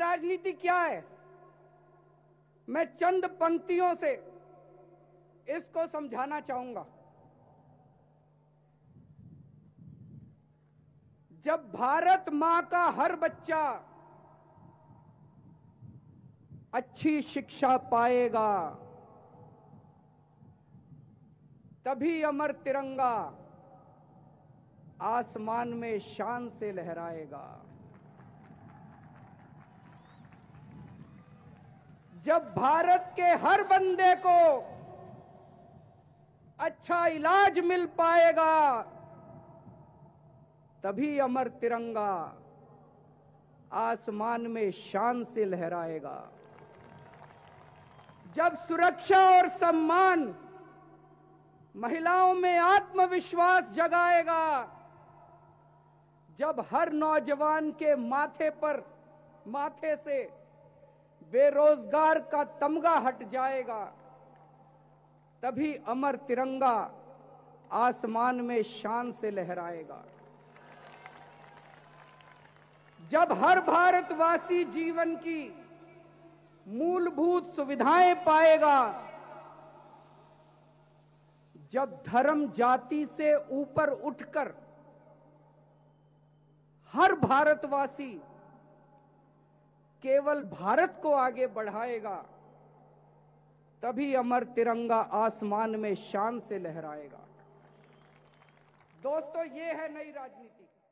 राजनीति क्या है मैं चंद पंक्तियों से इसको समझाना चाहूंगा जब भारत मां का हर बच्चा अच्छी शिक्षा पाएगा तभी अमर तिरंगा आसमान में शान से लहराएगा जब भारत के हर बंदे को अच्छा इलाज मिल पाएगा तभी अमर तिरंगा आसमान में शान से लहराएगा जब सुरक्षा और सम्मान महिलाओं में आत्मविश्वास जगाएगा जब हर नौजवान के माथे पर माथे से बेरोजगार का तमगा हट जाएगा तभी अमर तिरंगा आसमान में शान से लहराएगा जब हर भारतवासी जीवन की मूलभूत सुविधाएं पाएगा जब धर्म जाति से ऊपर उठकर हर भारतवासी केवल भारत को आगे बढ़ाएगा तभी अमर तिरंगा आसमान में शान से लहराएगा दोस्तों ये है नई राजनीति